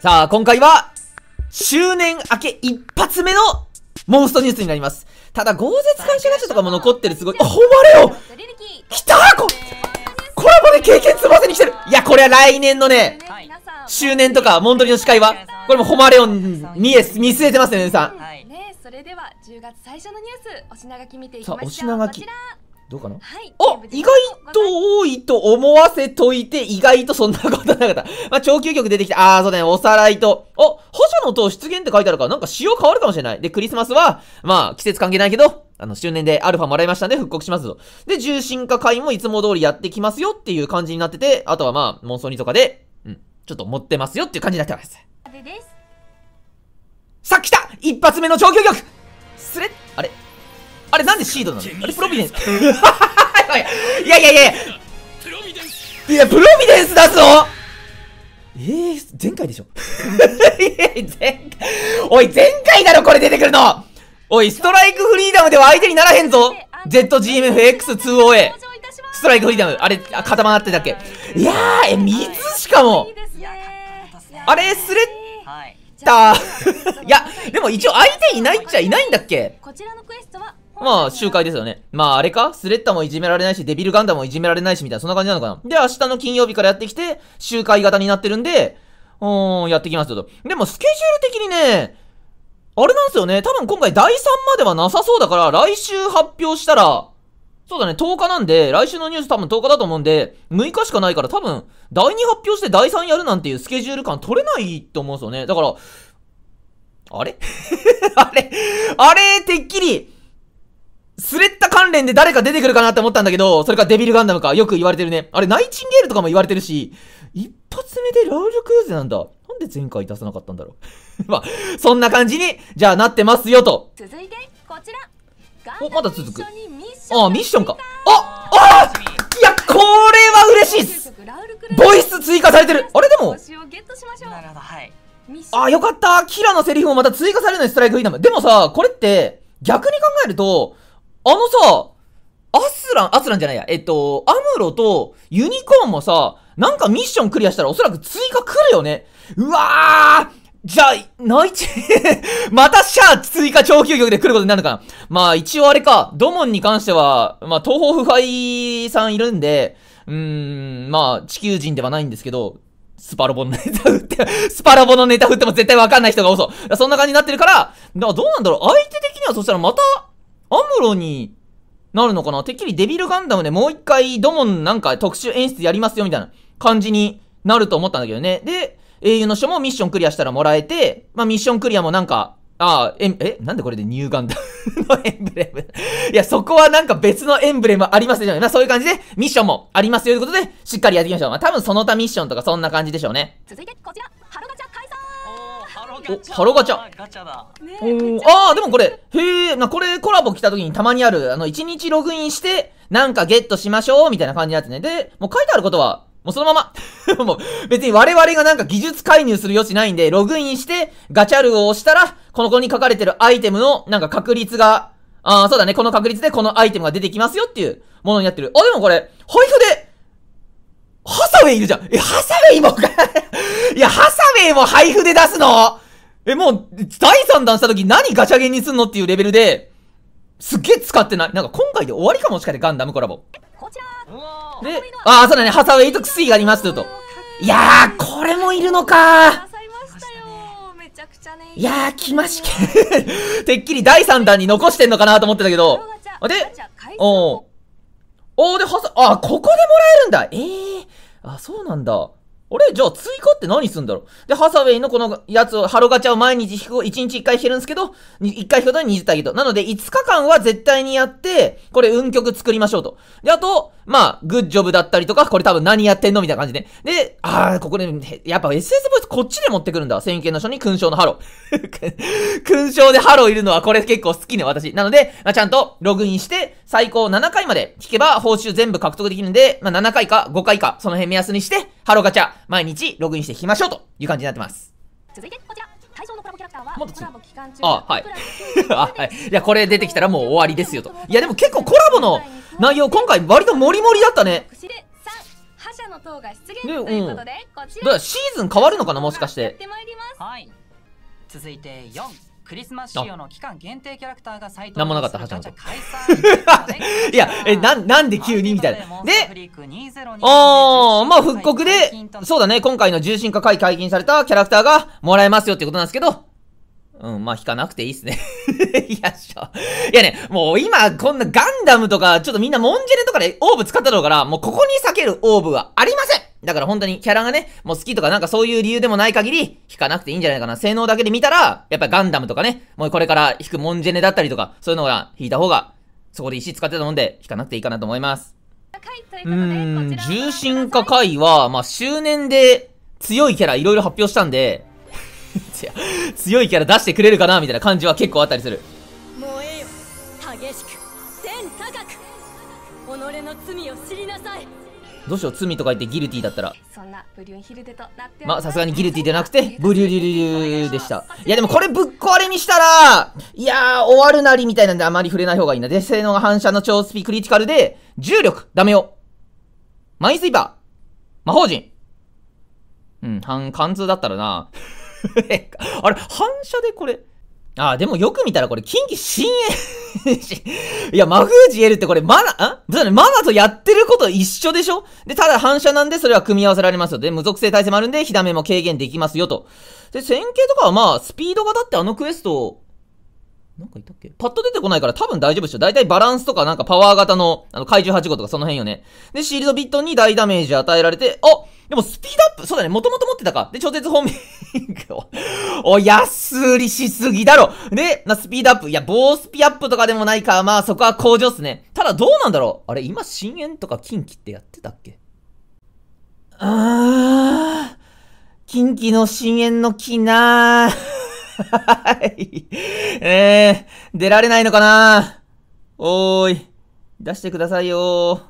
さあ、今回は、周年明け一発目のモンストニュースになります。ただ、豪絶会社会社とかも残ってるすごい。あ、ほまれよ来たこ、コラボで経験積ませに来てるいや、これは来年のね、周年とか、モンドリの司会は、これもホマレオン見え、見据えてますね、皆さん。ねそれでは、10月最初のニュース、お品書き見ていきましょう。お品書き。どうかな、はい、お意外と多いと思わせといて、意外とそんなことなかった。まあ、超究極出てきた。あー、そうだね、おさらいと。お補助の塔出現って書いてあるから、なんか仕様変わるかもしれない。で、クリスマスは、まあ、季節関係ないけど、あの、周年でアルファもらいましたんで復刻しますぞ。で、重心化会もいつも通りやってきますよっていう感じになってて、あとはまあ、妄想にとかで、うん、ちょっと持ってますよっていう感じになってます。ですさっき来た一発目の超究極スレッ、あれあれなんでシードなのあれプロビデンス いやいやいやいやいやプロビデンス出すのえー、前回でしょ前回、おい、前回だろ、これ出てくるのおい、ストライクフリーダムでは相手にならへんぞ !ZGMFX2OA! ストライクフリーダム、あれ、あ固まってたっけいやー、え、水しかもあれ、スレッターいや、でも一応相手いないっちゃいないんだっけこちらのクエストはまあ、集会ですよね。まあ、あれかスレッタもいじめられないし、デビルガンダムもいじめられないし、みたいな、そんな感じなのかな。で、明日の金曜日からやってきて、集会型になってるんで、うーん、やってきますよと。でも、スケジュール的にね、あれなんですよね。多分今回第3まではなさそうだから、来週発表したら、そうだね、10日なんで、来週のニュース多分10日だと思うんで、6日しかないから多分、第2発表して第3やるなんていうスケジュール感取れないと思うんですよね。だから、あれあれあれ、てっきり、スレッタ関連で誰か出てくるかなって思ったんだけど、それかデビルガンダムか、よく言われてるね。あれ、ナイチンゲールとかも言われてるし、一発目でラウルクーゼなんだ。なんで前回出さなかったんだろう。まあ、そんな感じに、じゃあなってますよと。続いて、こちら。お、まだ続く。ああ、ミッションか。ああいや、これは嬉しいっすボイス追加されてるあれでもあ、よかったキラのセリフもまた追加されるのにストライクフリーダム。でもさ、これって、逆に考えると、あのさ、アスラン、アスランじゃないや、えっと、アムロとユニコーンもさ、なんかミッションクリアしたらおそらく追加来るよね。うわーじゃあ、ナイチ、またシャー追加超級曲で来ることになるのかなまあ一応あれか、ドモンに関しては、まあ東方不敗さんいるんで、うーん、まあ地球人ではないんですけど、スパロボのネタ振って スパロボのネタ振っても絶対わかんない人が多そう。そんな感じになってるから、だからどうなんだろう相手的にはそしたらまた、アムロになるのかなてっきりデビルガンダムでもう一回ドモンなんか特殊演出やりますよみたいな感じになると思ったんだけどね。で、英雄の書もミッションクリアしたらもらえて、まあミッションクリアもなんか、ああ、え、え、なんでこれでニューガンダムのエンブレム いや、そこはなんか別のエンブレムありますよね。まあそういう感じで、ミッションもありますよということで、しっかりやっていきましょう。まあ多分その他ミッションとかそんな感じでしょうね。続いて、こちら。お、ハロガチャ。おあー、でもこれ、へえ、な、これコラボ来た時にたまにある、あの、1日ログインして、なんかゲットしましょう、みたいな感じのやつね。で、もう書いてあることは、もうそのまま もう、別に我々がなんか技術介入する余地ないんで、ログインして、ガチャルを押したら、この子に書かれてるアイテムの、なんか確率が、ああ、そうだね、この確率でこのアイテムが出てきますよっていうものになってる。あ、でもこれ、配布で、ハサウェイいるじゃん。え、ハサウェイも いや、ハサウェイも配布で出すのえ、もう、第3弾した時何ガチャゲンにすんのっていうレベルで、すっげえ使ってない。なんか今回で終わりかもしかしてガンダムコラボ。で、あそうだね、ハサウェイとクスイがありますと。いやー、これもいるのかいやー、来ましけ。てっきり第3弾に残してんのかなと思ってたけど。で、おー。おー、で、はさ、あ、ここでもらえるんだええー、あ、そうなんだ。あれじゃあ追加って何すんだろうで、ハサウェイのこのやつを、ハロガチャを毎日引く、1日1回引けるんですけど、1回引くことに20ターゲット。なので、5日間は絶対にやって、これ運曲作りましょうと。で、あと、まあ、グッジョブだったりとか、これ多分何やってんのみたいな感じで。で、あー、ここで、やっぱ SS ボイスこっちで持ってくるんだ。先見の書に勲章のハロ。勲章でハロいるのはこれ結構好きね、私。なので、まあ、ちゃんとログインして、最高7回まで引けば報酬全部獲得できるんで、まあ、7回か5回か、その辺目安にして、ハローガチャ、毎日ログインしていきましょうという感じになってます。続いて、こちら。対象のコラボキャラクターは、コラボ期間中あ、はい。あ、はい。いや、これ出てきたらもう終わりですよと。いや、でも結構コラボの内容、今回割とモリモリだったね。覇者の塔が出現ということで、こちシーズン変わるのかな、もしかして。はい。続いて4。クリスマス仕様の期間限定キャラクターがサイト何もなかったはずなんだ いやえななんで急にみたいなであー、まあ復刻でそうだね今回の重心化会解禁されたキャラクターがもらえますよってことなんですけどうん、まあ、引かなくていいっすね。いや、しょ。いやね、もう今、こんなガンダムとか、ちょっとみんなモンジェレとかでオーブ使ったろうから、もうここに避けるオーブはありませんだから本当にキャラがね、もう好きとかなんかそういう理由でもない限り、引かなくていいんじゃないかな。性能だけで見たら、やっぱガンダムとかね、もうこれから引くモンジェネだったりとか、そういうのが引いた方が、そこで石使ってたもんで、引かなくていいかなと思います。うん、重心化回は、まあ、周年で強いキャラいろいろ発表したんで 強いキャラ出してくれるかなみたいな感じは結構あったりする。うえよ、激しく、天高く、己の罪を知りなさい。どうしよう罪とか言ってギルティだったらそんなブリュンヒルデとなってまあさすがにギルティじゃなくて ブリュリュリリでしたいやでもこれぶっ壊れにしたらいやー終わるなりみたいなんであまり触れない方がいいなで性能が反射の超スピクリティカルで重力ダメよマインスイーパー魔法陣うん、反、貫通だったらな あれ、反射でこれ、ああ、でもよく見たらこれ、近畿新鋭 いや、マフージエルってこれ、マナ、んマナとやってること一緒でしょで、ただ反射なんで、それは組み合わせられますよ。で、無属性耐性もあるんで、火ダメも軽減できますよと。で、線形とかはまあ、スピード型ってあのクエスト、なんかいたっけパッと出てこないから多分大丈夫でしょ。だいたいバランスとかなんかパワー型の、あの、怪獣8号とかその辺よね。で、シールドビットに大ダメージ与えられて、あでもスピードアップそうだね、もともと持ってたか。で、超絶ホーミングお、安売りしすぎだろ。で、まあ、スピードアップ。いや、棒スピアップとかでもないか。まあ、そこは向上っすね。ただ、どうなんだろう。あれ、今、深淵とか近畿ってやってたっけあー、近畿の深淵の木なー。はい。えー、出られないのかなおーい。出してくださいよ